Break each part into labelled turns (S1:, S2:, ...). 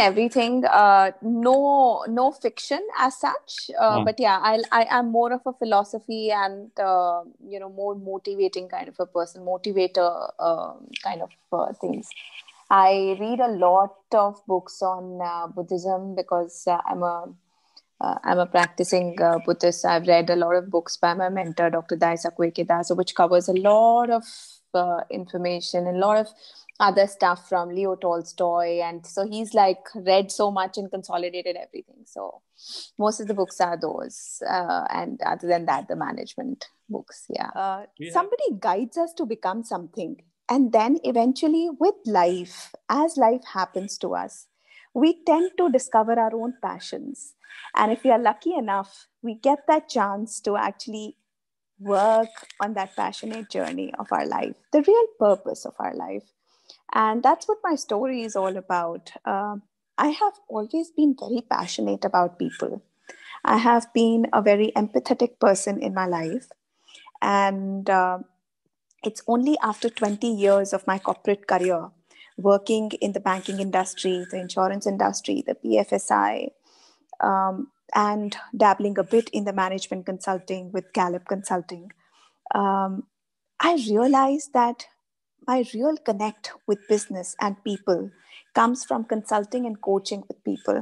S1: everything
S2: uh, no no fiction as such uh, hmm. but yeah I'll, i am more of a philosophy and uh, you know more motivating kind of a person motivator um, kind of uh, things i read a lot of books on uh, buddhism because uh, i'm a am a practicing Buddhist. I've read a lot of books by my mentor, Dr. Daisaku Ikeda, which covers a lot of information and a lot of other stuff from Leo Tolstoy. And so he's like read so much and consolidated everything. So most of the books are those. Uh, and other than that, the management books. Yeah. Uh, yeah. Somebody guides us to become something. And then eventually, with life, as life happens to us, we tend to discover our own passions. And if we are lucky enough, we get that chance to actually work on that passionate journey of our life, the real purpose of our life. And that's what my story is all about. Uh, I have always been very passionate about people. I have been a very empathetic person in my life. And uh, it's only after 20 years of my corporate career working in the banking industry, the insurance industry, the PFSI, um, and dabbling a bit in the management consulting with Gallup Consulting, um, I realized that my real connect with business and people comes from consulting and coaching with
S1: people.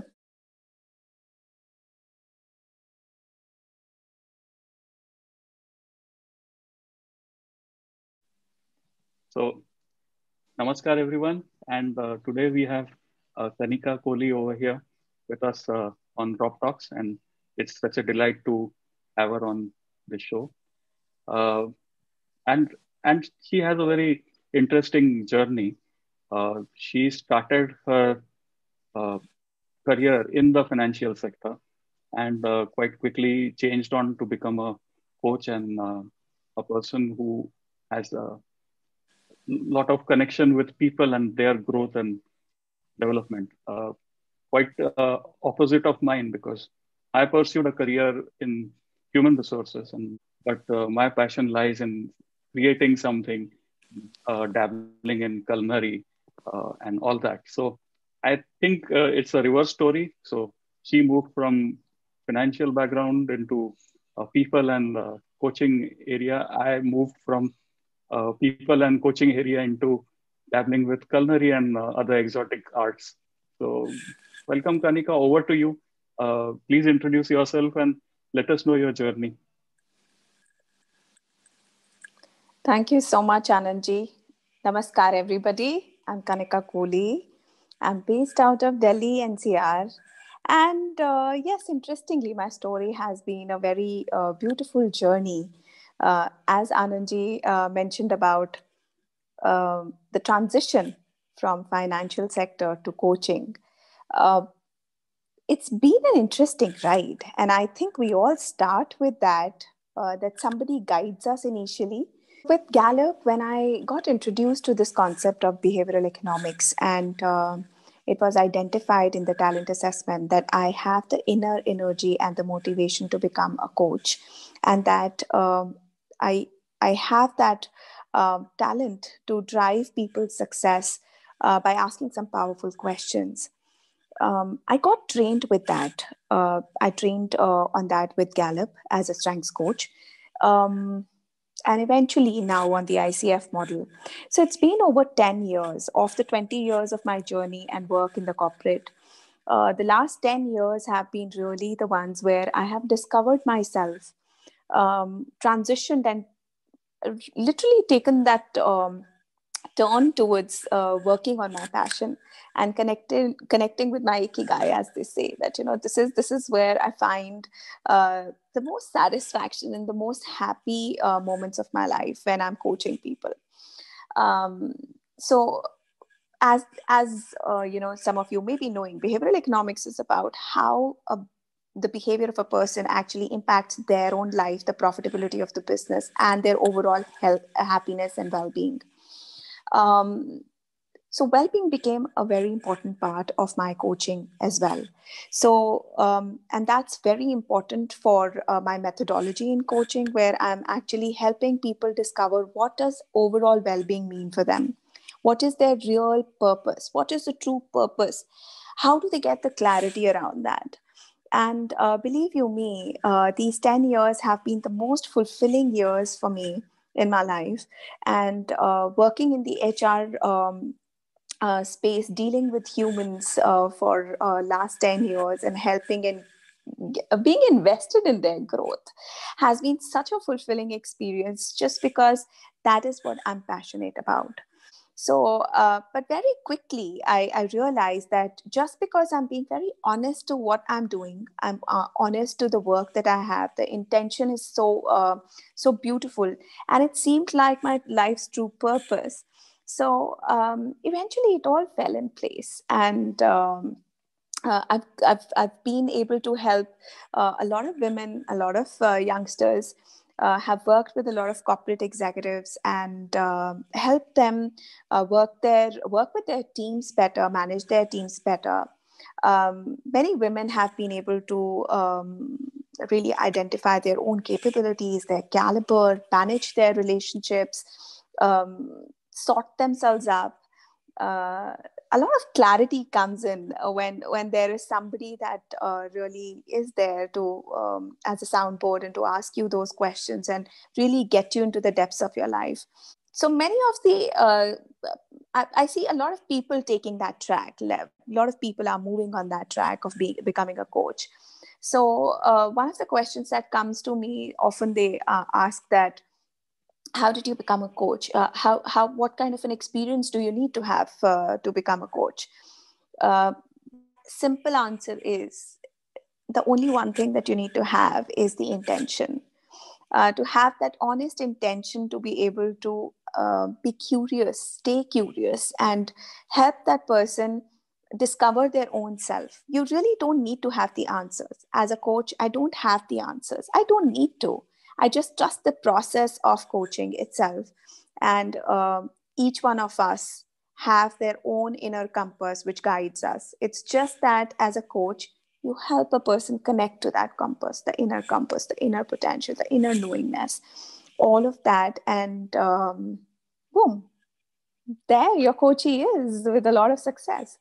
S1: So, namaskar everyone. And uh, today we have uh, Tanika Kohli over here with us uh, on Drop Talks. And it's such a delight to have her on the show. Uh, and and she has a very interesting journey. Uh, she started her uh, career in the financial sector and uh, quite quickly changed on to become a coach and uh, a person who has a lot of connection with people and their growth and development. Uh, quite uh, opposite of mine because I pursued a career in human resources, and but my passion lies in creating something uh, dabbling in culinary uh, and all that. So I think uh, it's a reverse story. So she moved from financial background into people and coaching area. I moved from people and coaching area into dabbling with culinary and other exotic arts. So welcome, Kanika. Over to you. Uh, please introduce yourself and let us know your journey.
S2: Thank you so much, Anandji. Namaskar, everybody. I'm Kanika Kohli. I'm based out of Delhi NCR. And uh, yes, interestingly, my story has been a very uh, beautiful journey. Uh, as Anandji uh, mentioned about um, the transition from financial sector to coaching, uh, it's been an interesting ride. And I think we all start with that, uh, that somebody guides us initially with Gallup, when I got introduced to this concept of behavioral economics, and uh, it was identified in the talent assessment that I have the inner energy and the motivation to become a coach, and that um, I I have that uh, talent to drive people's success uh, by asking some powerful questions. Um, I got trained with that. Uh, I trained uh, on that with Gallup as a strengths coach. Um, and eventually now on the ICF model. So it's been over 10 years of the 20 years of my journey and work in the corporate. Uh, the last 10 years have been really the ones where I have discovered myself, um, transitioned, and literally taken that um, turned towards uh, working on my passion and connecting connecting with my ikigai as they say that you know this is this is where i find uh, the most satisfaction and the most happy uh, moments of my life when i'm coaching people um, so as as uh, you know some of you may be knowing behavioral economics is about how a the behavior of a person actually impacts their own life, the profitability of the business, and their overall health, happiness, and well being. Um, so well-being became a very important part of my coaching as well so um, and that's very important for uh, my methodology in coaching where i'm actually helping people discover what does overall well-being mean for them what is their real purpose what is the true purpose how do they get the clarity around that and uh, believe you me uh, these 10 years have been the most fulfilling years for me in my life and uh, working in the hr um, uh, space dealing with humans uh, for uh, last 10 years and helping and uh, being invested in their growth has been such a fulfilling experience just because that is what i'm passionate about so, uh, but very quickly, I, I, realized that just because I'm being very honest to what I'm doing, I'm uh, honest to the work that I have. The intention is so uh, so beautiful, and it seemed like my life's true purpose. So um, eventually, it all fell in place, and. Um, uh, I've, I've, I've been able to help uh, a lot of women, a lot of uh, youngsters uh, have worked with a lot of corporate executives and uh, helped them uh, work their work with their teams better, manage their teams better. Um, many women have been able to um, really identify their own capabilities, their caliber, manage their relationships, um, sort themselves up. Uh, a lot of clarity comes in uh, when when there is somebody that uh, really is there to um, as a soundboard and to ask you those questions and really get you into the depths of your life so many of the uh, I, I, see a lot of people taking that track a lot of people are moving on that track of being, becoming a coach so uh, one of the questions that comes to me often they uh, ask that how did you become a coach uh, how how what kind of an experience do you need to have uh, to become a coach uh, simple answer is the only one thing that you need to have is the intention uh, to have that honest intention to be able to uh, be curious stay curious and help that person discover their own self you really don't need to have the answers as a coach i don't have the answers i don't need to I just trust the process of coaching itself. And um, each one of us have their own inner compass which guides us. It's just that as a coach, you help a person connect to that compass, the inner compass, the inner potential, the inner knowingness, all of that. And um, boom, there your coachee is with a lot of success.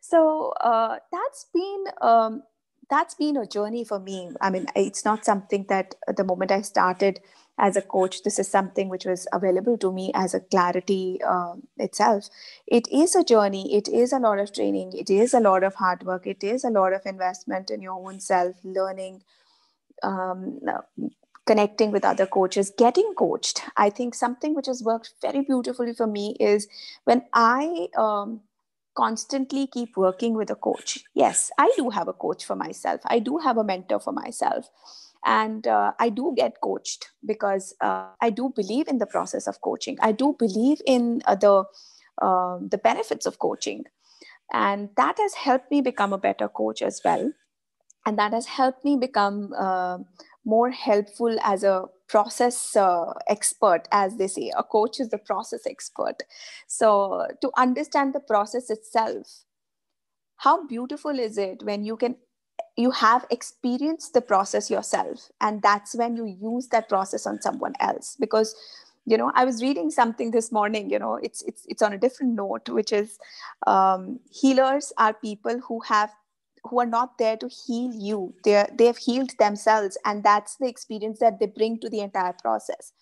S2: So uh, that's been. Um, that's been a journey for me. I mean, it's not something that uh, the moment I started as a coach, this is something which was available to me as a clarity uh, itself. It is a journey, it is a lot of training, it is a lot of hard work, it is a lot of investment in your own self, learning, um, connecting with other coaches, getting coached. I think something which has worked very beautifully for me is when I um, constantly keep working with a coach. Yes, I do have a coach for myself. I do have a mentor for myself. And uh, I do get coached because uh, I do believe in the process of coaching. I do believe in uh, the, uh, the benefits of coaching. And that has helped me become a better coach as well. And that has helped me become uh, more helpful as a process uh, expert as they say a coach is the process expert so to understand the process itself how beautiful is it when you can you have experienced the process yourself and that's when you use that process on someone else because you know i was reading something this morning you know it's it's it's on a different note which is um, healers are people who have who are not there to heal you they they've healed themselves and that's the experience that they bring to the entire process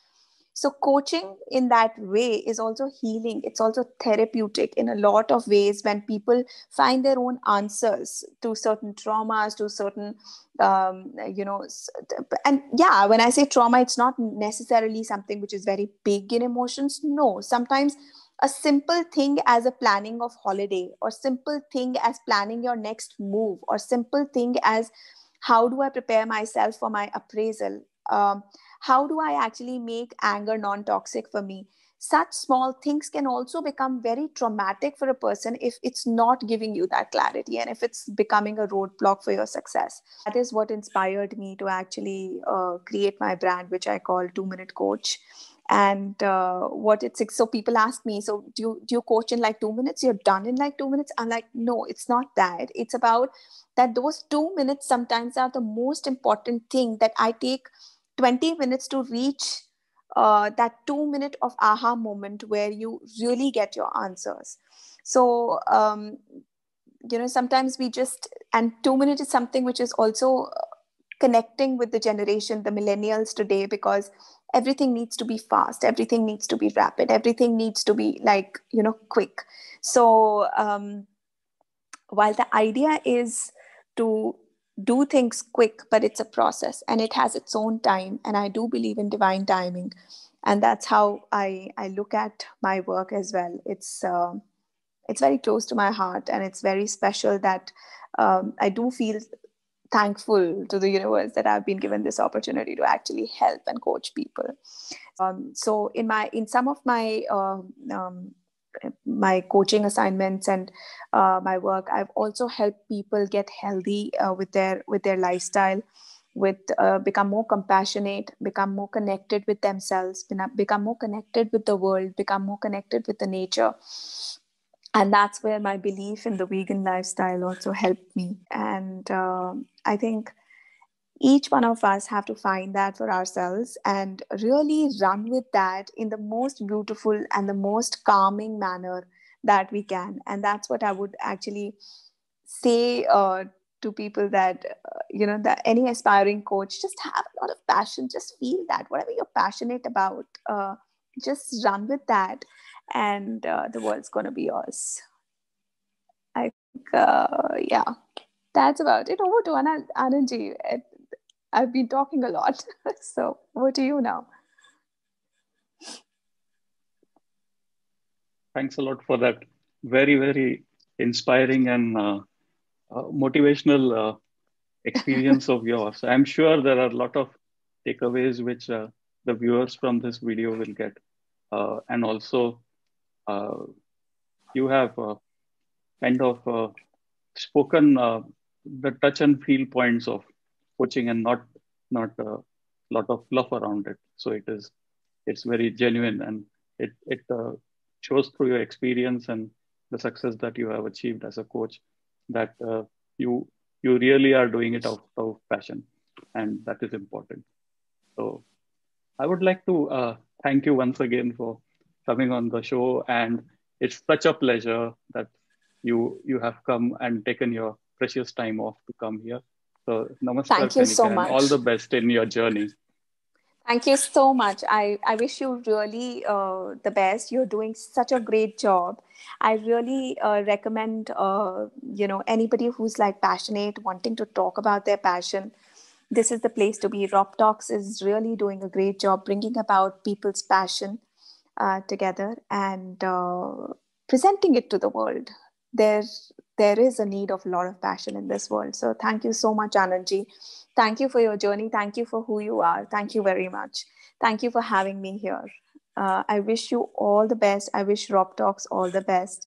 S2: so coaching in that way is also healing it's also therapeutic in a lot of ways when people find their own answers to certain traumas to certain um, you know and yeah when i say trauma it's not necessarily something which is very big in emotions no sometimes a simple thing as a planning of holiday or simple thing as planning your next move or simple thing as how do i prepare myself for my appraisal um, how do i actually make anger non-toxic for me such small things can also become very traumatic for a person if it's not giving you that clarity and if it's becoming a roadblock for your success that is what inspired me to actually uh, create my brand which i call two minute coach and uh, what it's so people ask me so do you do you coach in like two minutes you're done in like two minutes i'm like no it's not that it's about that those two minutes sometimes are the most important thing that i take 20 minutes to reach uh, that two minute of aha moment where you really get your answers so um, you know sometimes we just and two minutes is something which is also connecting with the generation, the millennials today, because everything needs to be fast, everything needs to be rapid, everything needs to be like, you know, quick. So um, while the idea is to do things quick, but it's a process and it has its own time. And I do believe in divine timing. And that's how I, I look at my work as well. It's, uh, it's very close to my heart and it's very special that um, I do feel thankful to the universe that I've been given this opportunity to actually help and coach people. Um, so in my in some of my uh, um, my coaching assignments and uh, my work, I've also helped people get healthy uh, with their with their lifestyle, with uh, become more compassionate, become more connected with themselves, become more connected with the world, become more connected with the nature and that's where my belief in the vegan lifestyle also helped me and uh, i think each one of us have to find that for ourselves and really run with that in the most beautiful and the most calming manner that we can and that's what i would actually say uh, to people that uh, you know that any aspiring coach just have a lot of passion just feel that whatever you're passionate about uh, just run with that and uh, the world's going to be yours. I think, uh, yeah, that's about it. Over oh, to Anand, Anandji. I've been talking a lot. so over to you
S1: now. Thanks a lot for that very, very inspiring and uh, uh motivational uh, experience of yours. I'm sure there are a lot of takeaways which uh, the viewers from this video will get. Uh, and also uh, you have uh, kind of uh, spoken the touch and feel points of coaching and not not a lot of fluff around it. So it is it's very genuine and it it shows through your experience and the success that you have achieved as a coach that uh, you you really are doing it out of passion and that is important so i would like to uh, thank you once again for coming on the show. And it's such a pleasure that you you have come and taken your precious time off to come here. So namaste. Thank you so much. All the best in your journey.
S2: Thank you so much. I, I wish you really uh, the best. You're doing such a great job. I really uh, recommend, uh, you know, anybody who's like passionate, wanting to talk about their passion. This is the place to be. Rob Talks is really doing a great job bringing about people's passion uh, together and uh, presenting it to the world. There, there is a need of a lot of passion in this world. So thank you so much, Anandji. Thank you for your journey. Thank you for who you are. Thank you very much. Thank you for having me here. Uh, I wish you all the best. I wish Rob Talks all the
S1: best.